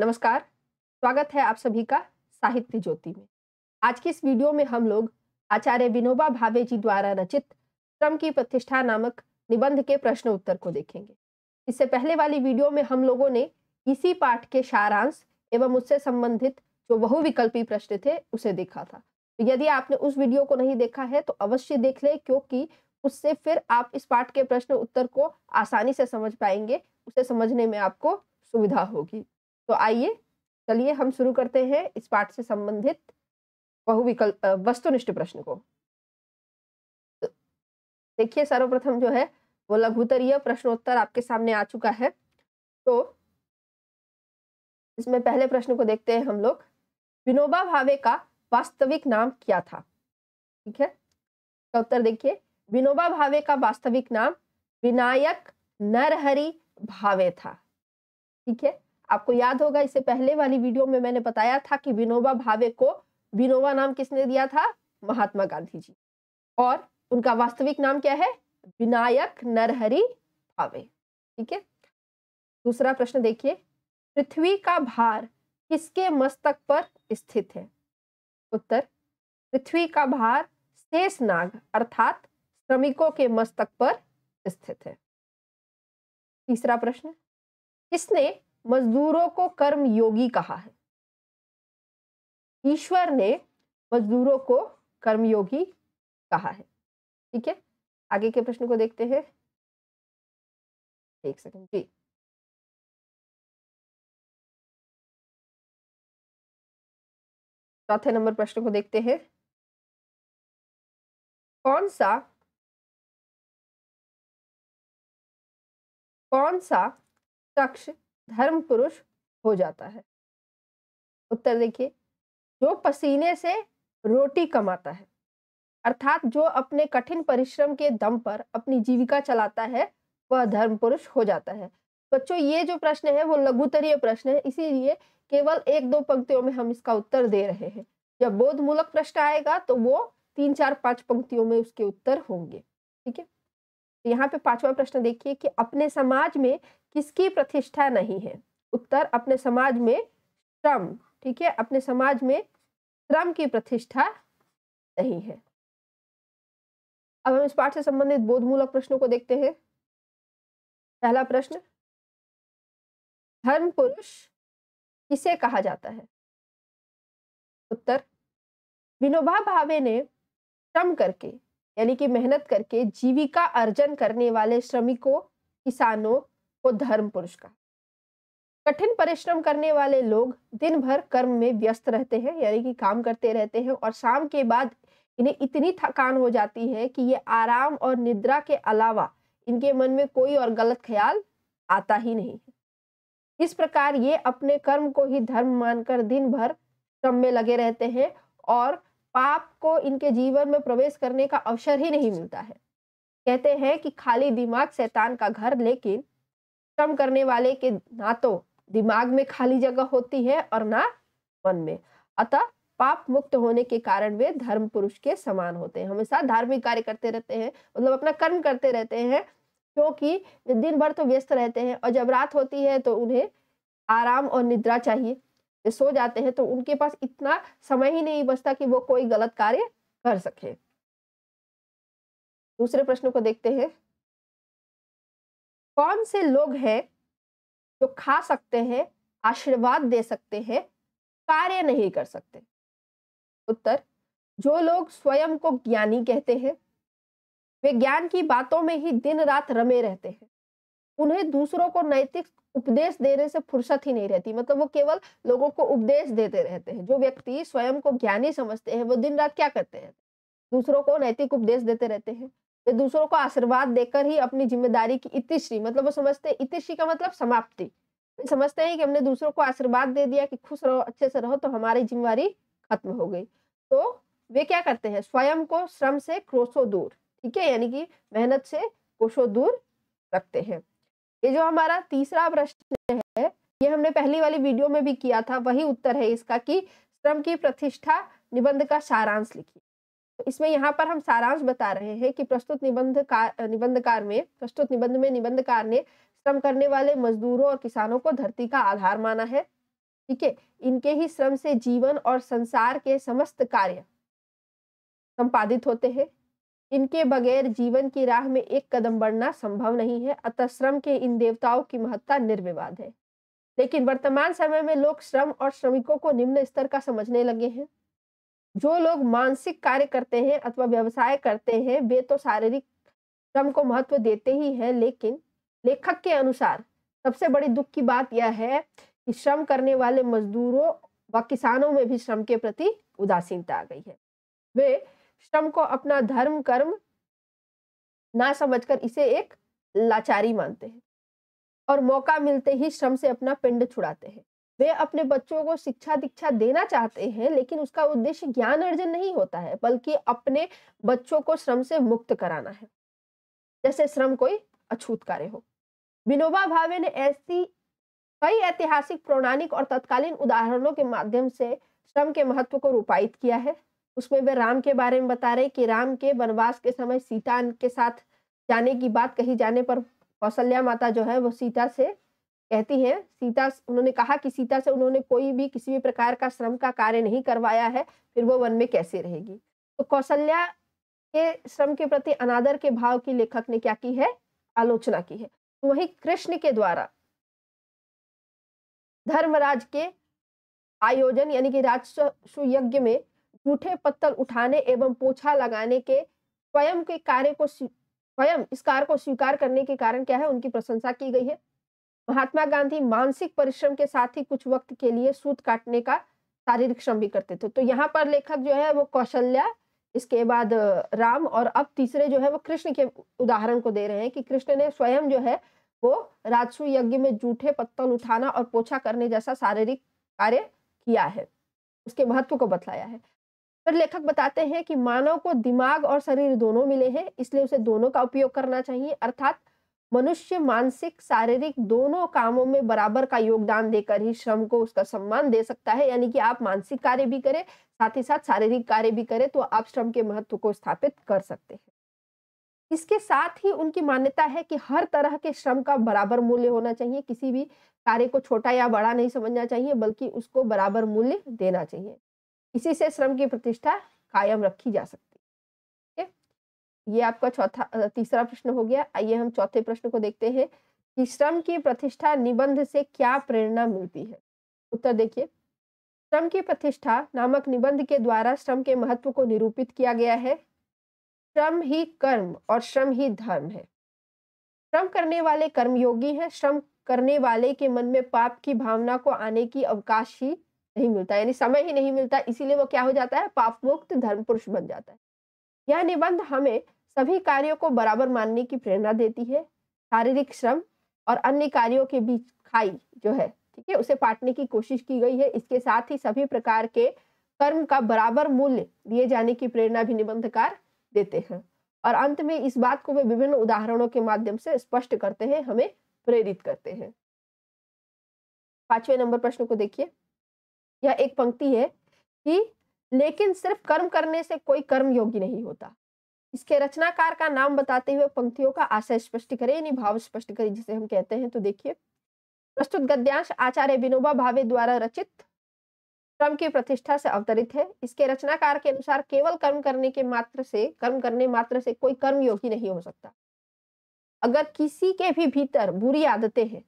नमस्कार स्वागत है आप सभी का साहित्य ज्योति में आज की इस वीडियो में हम लोग आचार्य विनोबा भावे जी द्वारा रचित श्रम की प्रतिष्ठा नामक निबंध के प्रश्न उत्तर को देखेंगे इससे पहले वाली वीडियो में हम लोगों ने इसी पाठ के सारांश एवं उससे संबंधित जो बहुविकल्पी प्रश्न थे उसे देखा था तो यदि आपने उस वीडियो को नहीं देखा है तो अवश्य देख ले क्योंकि उससे फिर आप इस पाठ के प्रश्न उत्तर को आसानी से समझ पाएंगे उसे समझने में आपको सुविधा होगी तो आइए चलिए हम शुरू करते हैं इस पाठ से संबंधित बहुविकल वस्तुनिष्ठ प्रश्न को तो देखिए सर्वप्रथम जो है वो लघुतरीय प्रश्नोत्तर आपके सामने आ चुका है तो इसमें पहले प्रश्न को देखते हैं हम लोग विनोबा भावे का वास्तविक नाम क्या था ठीक है उत्तर देखिए विनोबा भावे का वास्तविक नाम विनायक नरहरि भावे था ठीक है आपको याद होगा इससे पहले वाली वीडियो में मैंने बताया था कि विनोबा भावे को विनोबा नाम किसने दिया था महात्मा गांधी जी और उनका वास्तविक नाम क्या है विनायक नरहरी भावे ठीक है दूसरा प्रश्न देखिए पृथ्वी का भार किसके मस्तक पर स्थित है उत्तर पृथ्वी का भार शेष नाग अर्थात श्रमिकों के मस्तक पर स्थित है तीसरा प्रश्न किसने मजदूरों को कर्म योगी कहा है ईश्वर ने मजदूरों को कर्मयोगी कहा है ठीक है आगे के प्रश्न को देखते हैं एक सेकंड जी चौथे नंबर प्रश्न को देखते हैं कौन सा कौन सा तक्ष धर्म पुरुष हो जाता है उत्तर देखिए जो पसीने से रोटी कमाता है अर्थात जो अपने कठिन परिश्रम के दम पर अपनी जीविका चलाता है वह धर्म पुरुष हो जाता है बच्चों ये जो प्रश्न है वो लघुतरीय प्रश्न है इसीलिए केवल एक दो पंक्तियों में हम इसका उत्तर दे रहे हैं जब बोधमूलक प्रश्न आएगा तो वो तीन चार पांच पंक्तियों में उसके उत्तर होंगे ठीक है तो यहाँ पे पांचवा प्रश्न देखिए कि अपने समाज में किसकी प्रतिष्ठा नहीं है उत्तर अपने समाज में श्रम ठीक है अपने समाज में श्रम की प्रतिष्ठा नहीं है अब हम इस पाठ से संबंधित बोधमूलक प्रश्नों को देखते हैं पहला प्रश्न धर्म पुरुष किसे कहा जाता है उत्तर विनोबा भावे ने श्रम करके यानी कि मेहनत करके जीविका अर्जन करने वाले श्रमिकों किसानों को धर्म पुरुष का कठिन परिश्रम करने वाले लोग दिन भर कर्म में व्यस्त रहते हैं यानी कि काम करते रहते हैं और शाम के बाद इन्हें इतनी थकान हो जाती है कि ये आराम और निद्रा के अलावा इनके मन में कोई और गलत ख्याल आता ही नहीं है इस प्रकार ये अपने कर्म को ही धर्म मानकर दिन भर श्रम में लगे रहते हैं और पाप को इनके जीवन में प्रवेश करने का अवसर ही नहीं मिलता है कहते हैं कि खाली दिमाग शैतान का घर लेकिन श्रम करने वाले के ना तो दिमाग में खाली जगह होती है और ना मन में अतः पाप मुक्त होने के कारण वे धर्म पुरुष के समान होते हैं हमेशा धार्मिक कार्य करते रहते हैं मतलब अपना कर्म करते रहते हैं क्योंकि दिन भर तो व्यस्त रहते हैं और जब रात होती है तो उन्हें आराम और निद्रा चाहिए सो जाते हैं तो उनके पास इतना समय ही नहीं बचता कि वो कोई गलत कार्य कर सके दूसरे प्रश्न को देखते हैं कौन से लोग हैं जो खा सकते हैं आशीर्वाद दे सकते हैं कार्य नहीं कर सकते उत्तर जो लोग स्वयं को ज्ञानी कहते हैं वे ज्ञान की बातों में ही दिन रात रमे रहते हैं उन्हें दूसरों को नैतिक उपदेश देने से फुर्सत ही नहीं रहती मतलब वो केवल लोगों को उपदेश देते रहते हैं जो व्यक्ति स्वयं को ज्ञानी समझते हैं वो दिन रात क्या करते हैं दूसरों को नैतिक उपदेश देते रहते हैं वे दूसरों को आशीर्वाद देकर ही अपनी जिम्मेदारी की इतिश्री मतलब वो समझते हैं इतिश्री का मतलब समाप्ति वे समझते हैं कि हमने दूसरों को आशीर्वाद दे दिया कि खुश रहो अच्छे से रहो तो हमारी जिम्मेवारी खत्म हो गई तो वे क्या करते हैं स्वयं को श्रम से क्रोशो दूर ठीक है यानी कि मेहनत से कोशो दूर रखते हैं ये जो हमारा तीसरा प्रश्न है ये हमने पहली वाली वीडियो में भी किया था वही उत्तर है इसका कि श्रम की प्रतिष्ठा निबंध का सारांश लिखिए तो इसमें यहाँ पर हम सारांश बता रहे हैं कि प्रस्तुत निबंधकार निबंधकार में प्रस्तुत निबंध में निबंधकार ने श्रम करने वाले मजदूरों और किसानों को धरती का आधार माना है ठीक है इनके ही श्रम से जीवन और संसार के समस्त कार्य संपादित होते हैं इनके बगैर जीवन की राह में एक कदम बढ़ना संभव नहीं है अतः श्रम के इन देवताओं की महत्ता निर्विवाद है लेकिन वर्तमान समय में लोग श्रम और श्रमिकों को निम्न स्तर का समझने लगे हैं जो लोग मानसिक कार्य करते हैं अथवा व्यवसाय करते हैं वे तो शारीरिक श्रम को महत्व देते ही हैं लेकिन लेखक के अनुसार सबसे बड़ी दुख की बात यह है कि श्रम करने वाले मजदूरों व किसानों में भी श्रम के प्रति उदासीनता आ गई है वे श्रम को अपना धर्म कर्म ना समझकर इसे एक लाचारी मानते हैं और मौका मिलते ही श्रम से अपना पिंड छुड़ाते हैं वे अपने बच्चों को शिक्षा दीक्षा देना चाहते हैं लेकिन उसका उद्देश्य ज्ञान अर्जन नहीं होता है बल्कि अपने बच्चों को श्रम से मुक्त कराना है जैसे श्रम कोई अछूत कार्य हो विनोबा भावे ने ऐसी कई ऐतिहासिक पौराणिक और तत्कालीन उदाहरणों के माध्यम से श्रम के महत्व को रूपायित किया है उसमें वे राम के बारे में बता रहे कि राम के वनवास के समय सीता के साथ जाने की बात कही जाने पर कौशल्या माता जो है वो सीता से कहती है सीता उन्होंने कहा कि सीता से उन्होंने कोई भी किसी भी प्रकार का श्रम का कार्य नहीं करवाया है फिर वो वन में कैसे रहेगी तो कौशल्या के श्रम के प्रति अनादर के भाव की लेखक ने क्या की है आलोचना की है तो वही कृष्ण के द्वारा धर्मराज के आयोजन यानी कि राजस्व यज्ञ में जूठे पत्थर उठाने एवं पोछा लगाने के स्वयं के कार्य को स्वयं इस कार्य को स्वीकार करने के कारण क्या है उनकी प्रशंसा की गई है महात्मा गांधी मानसिक परिश्रम के साथ ही कुछ वक्त के लिए सूत काटने का शारीरिक श्रम भी करते थे तो यहाँ पर लेखक जो है वो कौशल्या इसके बाद राम और अब तीसरे जो है वो कृष्ण के उदाहरण को दे रहे हैं कि कृष्ण ने स्वयं जो है वो राजसु यज्ञ में जूठे पत्तल उठाना और पोछा करने जैसा शारीरिक कार्य किया है उसके महत्व को बतलाया है पर लेखक बताते हैं कि मानव को दिमाग और शरीर दोनों मिले हैं इसलिए उसे दोनों का उपयोग करना चाहिए अर्थात मनुष्य मानसिक शारीरिक दोनों कामों में बराबर का योगदान देकर ही श्रम को उसका सम्मान दे सकता है यानी कि आप मानसिक कार्य भी करें साथ ही साथ शारीरिक कार्य भी करें तो आप श्रम के महत्व को स्थापित कर सकते हैं इसके साथ ही उनकी मान्यता है कि हर तरह के श्रम का बराबर मूल्य होना चाहिए किसी भी कार्य को छोटा या बड़ा नहीं समझना चाहिए बल्कि उसको बराबर मूल्य देना चाहिए इसी से श्रम की प्रतिष्ठा कायम रखी जा सकती है ये आपका चौथा तीसरा प्रश्न हो गया आइए हम चौथे प्रश्न को देखते हैं कि श्रम की प्रतिष्ठा निबंध से क्या प्रेरणा मिलती है उत्तर देखिए श्रम की प्रतिष्ठा नामक निबंध के द्वारा श्रम के महत्व को निरूपित किया गया है श्रम ही कर्म और श्रम ही धर्म है श्रम करने वाले कर्मयोगी हैं श्रम करने वाले के मन में पाप की भावना को आने की अवकाश ही नहीं मिलता यानी समय ही नहीं मिलता इसीलिए वो क्या हो जाता है पापमुक्त धर्म पुरुष बन जाता है यह निबंध हमें सभी कार्यों को बराबर मानने की प्रेरणा देती है शारीरिक श्रम और अन्य कार्यों के बीच खाई जो है ठीक है उसे पाटने की कोशिश की गई है इसके साथ ही सभी प्रकार के कर्म का बराबर मूल्य दिए जाने की प्रेरणा भी निबंधकार देते हैं और अंत में इस बात को वे विभिन्न उदाहरणों के माध्यम से स्पष्ट करते हैं हमें प्रेरित करते हैं पांचवें नंबर प्रश्न को देखिए यह एक पंक्ति है कि लेकिन सिर्फ कर्म करने से कोई कर्म योगी नहीं होता इसके रचनाकार का नाम बताते हुए पंक्तियों का आशय स्पष्ट करें यानी भाव स्पष्ट करें जिसे हम कहते हैं तो देखिए प्रस्तुत गद्यांश आचार्य विनोबा भावे द्वारा रचित कर्म की प्रतिष्ठा से अवतरित है इसके रचनाकार के अनुसार केवल कर्म करने के मात्र से कर्म करने मात्र से कोई कर्म योगी नहीं हो सकता अगर किसी के भी भीतर बुरी आदतें हैं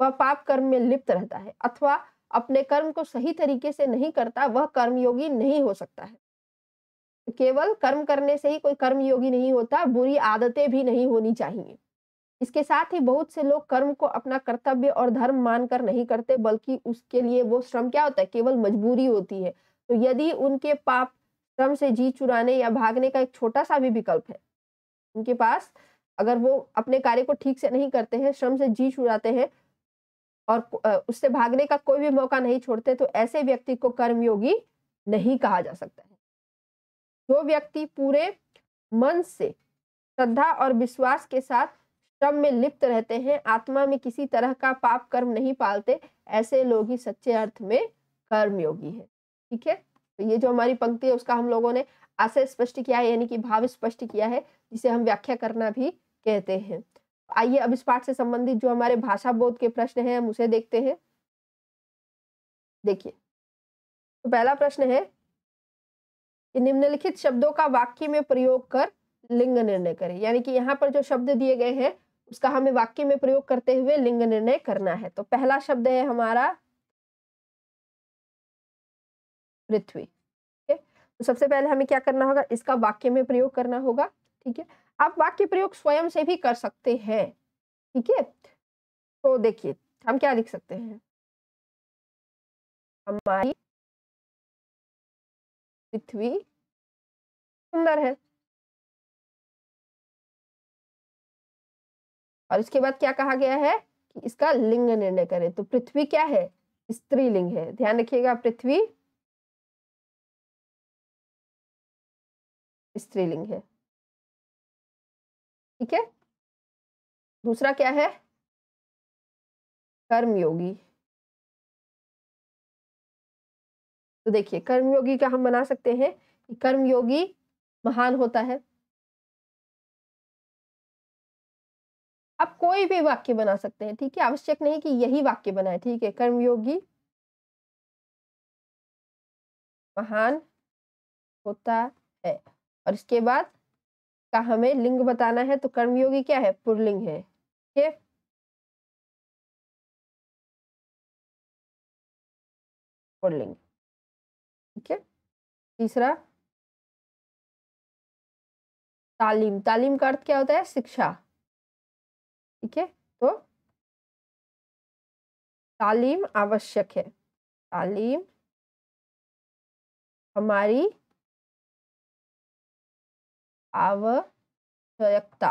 वह पाप कर्म में लिप्त रहता है अथवा अपने कर्म को सही तरीके से नहीं करता वह कर्मयोगी नहीं हो सकता है केवल कर्म करने से ही कोई कर्मयोगी नहीं होता बुरी आदतें भी नहीं होनी चाहिए इसके साथ ही बहुत से लोग कर्म को अपना कर्तव्य और धर्म मानकर नहीं करते बल्कि उसके लिए वो श्रम क्या होता है केवल मजबूरी होती है तो यदि उनके पाप श्रम से जी चुराने या भागने का एक छोटा सा भी विकल्प है उनके पास अगर वो अपने कार्य को ठीक से नहीं करते हैं श्रम से जी चुराते हैं और उससे भागने का कोई भी मौका नहीं छोड़ते तो ऐसे व्यक्ति को कर्मयोगी नहीं कहा जा सकता है जो व्यक्ति पूरे मन से श्रद्धा और विश्वास के साथ श्रम में लिप्त रहते हैं आत्मा में किसी तरह का पाप कर्म नहीं पालते ऐसे लोग ही सच्चे अर्थ में कर्मयोगी है ठीक है तो ये जो हमारी पंक्ति है उसका हम लोगों ने आशय स्पष्ट किया है यानी कि भाव स्पष्ट किया है जिसे हम व्याख्या करना भी कहते हैं आइए अब इस पाठ से संबंधित जो हमारे भाषा बोध के प्रश्न हैं हम उसे देखते हैं देखिए तो पहला प्रश्न है कि निम्नलिखित शब्दों का वाक्य में प्रयोग कर लिंग निर्णय करें यानी कि यहाँ पर जो शब्द दिए गए हैं उसका हमें वाक्य में प्रयोग करते हुए लिंग निर्णय करना है तो पहला शब्द है हमारा पृथ्वी ठीक है तो सबसे पहले हमें क्या करना होगा इसका वाक्य में प्रयोग करना होगा ठीक है आप वाक्य प्रयोग स्वयं से भी कर सकते हैं ठीक है तो देखिए हम क्या लिख सकते हैं हमारी पृथ्वी सुंदर है और इसके बाद क्या कहा गया है कि इसका लिंग निर्णय करें तो पृथ्वी क्या है स्त्रीलिंग है ध्यान रखिएगा पृथ्वी स्त्रीलिंग है ठीक है दूसरा क्या है कर्मयोगी तो देखिए कर्मयोगी का हम बना सकते हैं कि कर्मयोगी महान होता है आप कोई भी वाक्य बना सकते हैं ठीक है आवश्यक नहीं कि यही वाक्य बनाए ठीक है कर्मयोगी महान होता है और इसके बाद का हमें लिंग बताना है तो कर्मयोगी क्या है पुरलिंग है ठीक है पुरलिंग ठीक है तीसरा तालीम तालीम का अर्थ क्या होता है शिक्षा ठीक है तो तालीम आवश्यक है तालीम हमारी आवश्यकता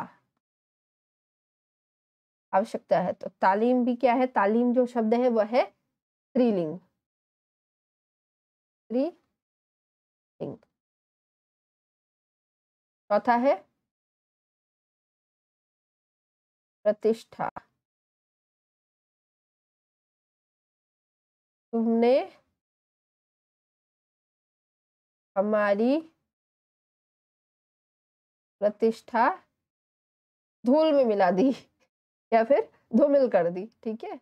आवश्यकता है तो तालीम भी क्या है तालीम जो शब्द है वह है स्त्रीलिंग स्त्रीलिंग चौथा है प्रतिष्ठा तुमने हमारी प्रतिष्ठा धूल में मिला दी या फिर धूमिल कर दी ठीक है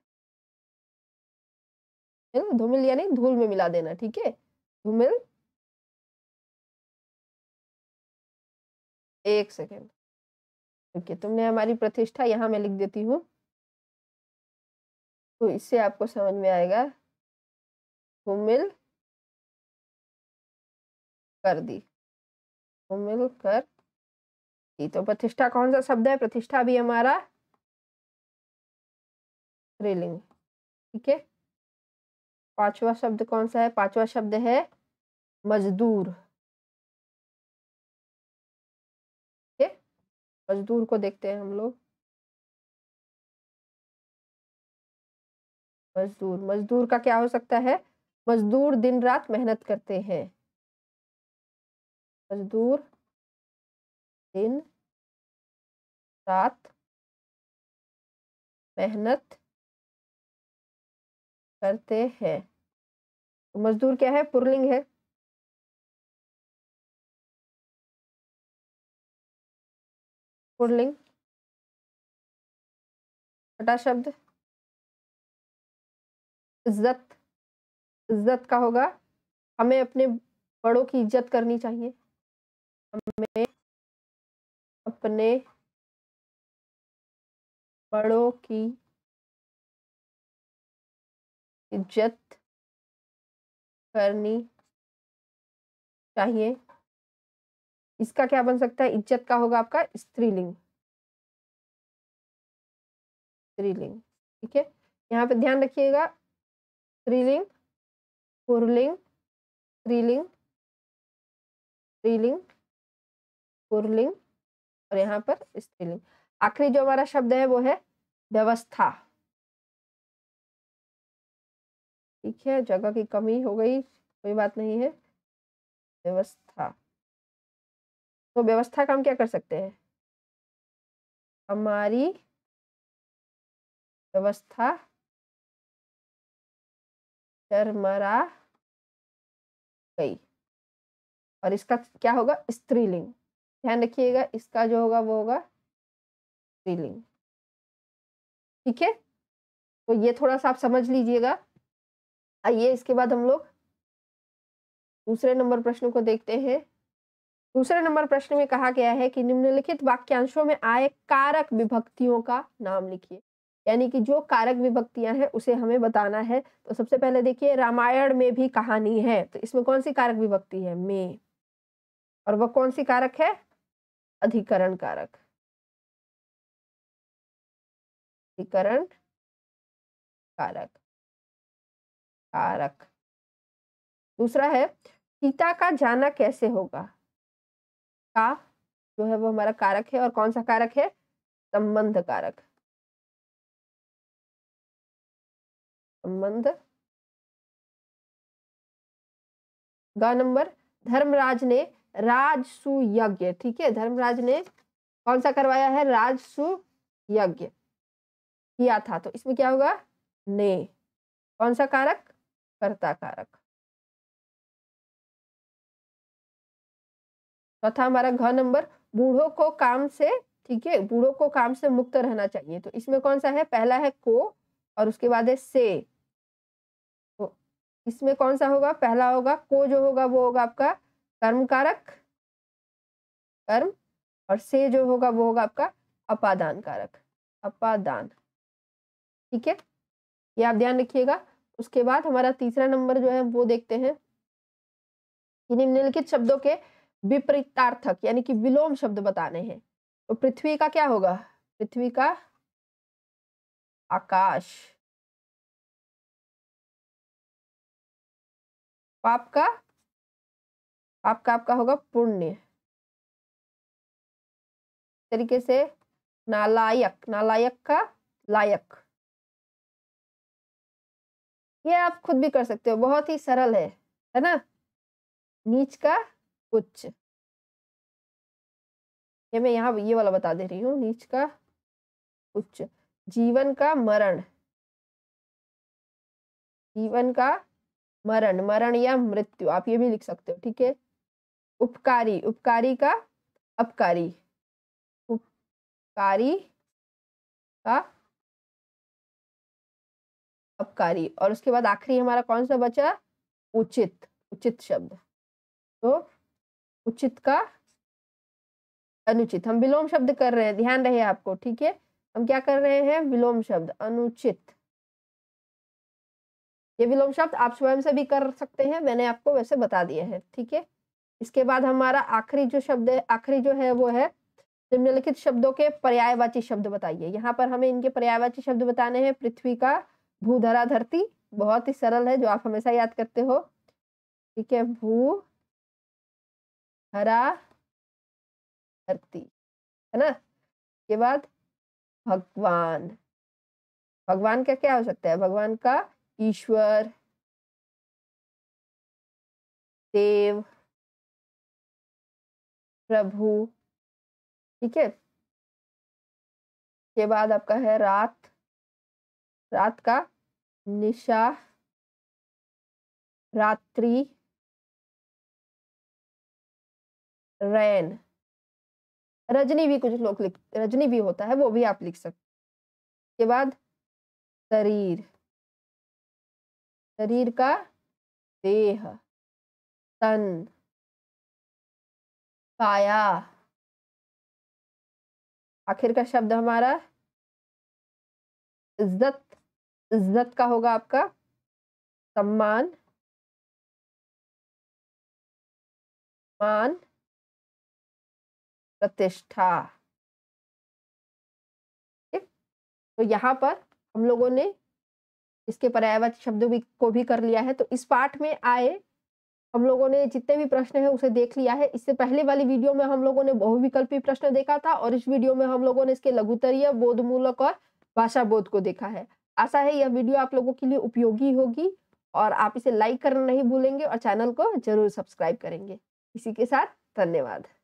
धूमिल यानी धूल में मिला देना ठीक है धूमिल एक सेकेंड ओके तुमने हमारी प्रतिष्ठा यहां मैं लिख देती हूँ तो इससे आपको समझ में आएगा धूमिल कर दी धूमिल कर जी तो प्रतिष्ठा कौन सा शब्द है प्रतिष्ठा भी हमारा रेलिंग ठीक है पांचवा शब्द कौन सा है पांचवा शब्द है मजदूर ठीक है मजदूर को देखते हैं हम लोग मजदूर मजदूर का क्या हो सकता है मजदूर दिन रात मेहनत करते हैं मजदूर दिन रात मेहनत करते हैं तो मजदूर क्या है पुरलिंग है पुरलिंग छठा शब्द इज्जत इज्जत का होगा हमें अपने बड़ों की इज्जत करनी चाहिए हमें अपने बड़ों की इज्जत करनी चाहिए इसका क्या बन सकता है इज्जत का होगा आपका स्त्रीलिंग स्त्रीलिंग ठीक है यहाँ पे ध्यान रखिएगा स्त्रीलिंग पुरलिंग स्त्रीलिंग स्त्रीलिंग पुरलिंग और यहाँ पर स्त्रीलिंग आखिरी जो हमारा शब्द है वो है व्यवस्था ठीक है जगह की कमी हो गई कोई बात नहीं है व्यवस्था तो व्यवस्था का हम क्या कर सकते हैं हमारी व्यवस्था चरमरा गई और इसका क्या होगा स्त्रीलिंग ध्यान रखिएगा इसका जो होगा वो होगा स्त्रीलिंग ठीक है तो ये थोड़ा सा आप समझ लीजिएगा आइए इसके बाद हम लोग दूसरे नंबर प्रश्न को देखते हैं दूसरे नंबर प्रश्न में कहा गया है कि निम्नलिखित वाक्यांशों में आए कारक विभक्तियों का नाम लिखिए यानी कि जो कारक विभक्तियां हैं उसे हमें बताना है तो सबसे पहले देखिए रामायण में भी कहानी है तो इसमें कौन सी कारक विभक्ति है में और वह कौन सी कारक है अधिकरण कारक अधिकरण कारक कारक दूसरा है सीता का जाना कैसे होगा का जो है वो हमारा कारक है और कौन सा कारक है संबंध कारक संबंध ग नंबर धर्मराज ने राजसु यज्ञ ठीक है धर्मराज ने कौन सा करवाया है राजसु यज्ञ किया था तो इसमें क्या होगा ने कौन सा कारक कर्ता कारक चौथा हमारा घ नंबर बूढ़ों को काम से ठीक है बूढ़ों को काम से मुक्त रहना चाहिए तो इसमें कौन सा है पहला है को और उसके बाद है से तो इसमें कौन सा होगा पहला होगा को जो होगा वो होगा आपका कर्म कारक कर्म और से जो होगा वो होगा आपका अपादान कारक अपादान ठीक है ये आप ध्यान रखिएगा उसके बाद हमारा तीसरा नंबर जो है वो देखते हैं कि निम्नलिखित शब्दों के विपरीतार्थक यानी कि विलोम शब्द बताने हैं तो पृथ्वी का क्या होगा पृथ्वी का आकाश पाप का आपका आपका होगा पुण्य तरीके से नालायक नालायक का लायक ये आप खुद भी कर सकते हो बहुत ही सरल है है ना नीच का उच्च ये मैं यहाँ ये वाला बता दे रही हूँ नीच का उच्च जीवन का मरण जीवन का मरण मरण या मृत्यु आप ये भी लिख सकते हो ठीक है उपकारी उपकारी का अपकारी उपकारी का अपकारी और उसके बाद आखिरी हमारा कौन सा बचा उचित उचित शब्द तो उचित का अनुचित हम विलोम शब्द कर रहे हैं ध्यान रहे आपको ठीक है हम क्या कर रहे हैं विलोम शब्द अनुचित ये विलोम शब्द आप स्वयं से भी कर सकते हैं मैंने आपको वैसे बता दिया है ठीक है इसके बाद हमारा आखिरी जो शब्द है आखिरी जो है वो है निम्नलिखित शब्दों के पर्यायवाची शब्द बताइए यहाँ पर हमें इनके पर्यायवाची शब्द बताने हैं पृथ्वी का भूधरा धरती बहुत ही सरल है जो आप हमेशा याद करते हो ठीक है भू हरा धरती है ना के बाद भगवान भगवान का क्या हो सकता है भगवान का ईश्वर देव प्रभु ठीक है के बाद आपका है रात रात का निशा रात्रि रैन रजनी भी कुछ लोग लिख रजनी भी होता है वो भी आप लिख सकते के बाद शरीर शरीर का देह तन पाया आखिर का शब्द हमारा इज्जत इज्जत का होगा आपका सम्मान मान प्रतिष्ठा ठीक तो यहाँ पर हम लोगों ने इसके पर्यायवाची शब्दों भी को भी कर लिया है तो इस पाठ में आए हम लोगों ने जितने भी प्रश्न है उसे देख लिया है इससे पहले वाली वीडियो में हम लोगों ने बहुविकल्पी प्रश्न देखा था और इस वीडियो में हम लोगों ने इसके लघुतरीय बोधमूलक और भाषा बोध को देखा है आशा है यह वीडियो आप लोगों के लिए उपयोगी होगी और आप इसे लाइक करना नहीं भूलेंगे और चैनल को जरूर सब्सक्राइब करेंगे इसी के साथ धन्यवाद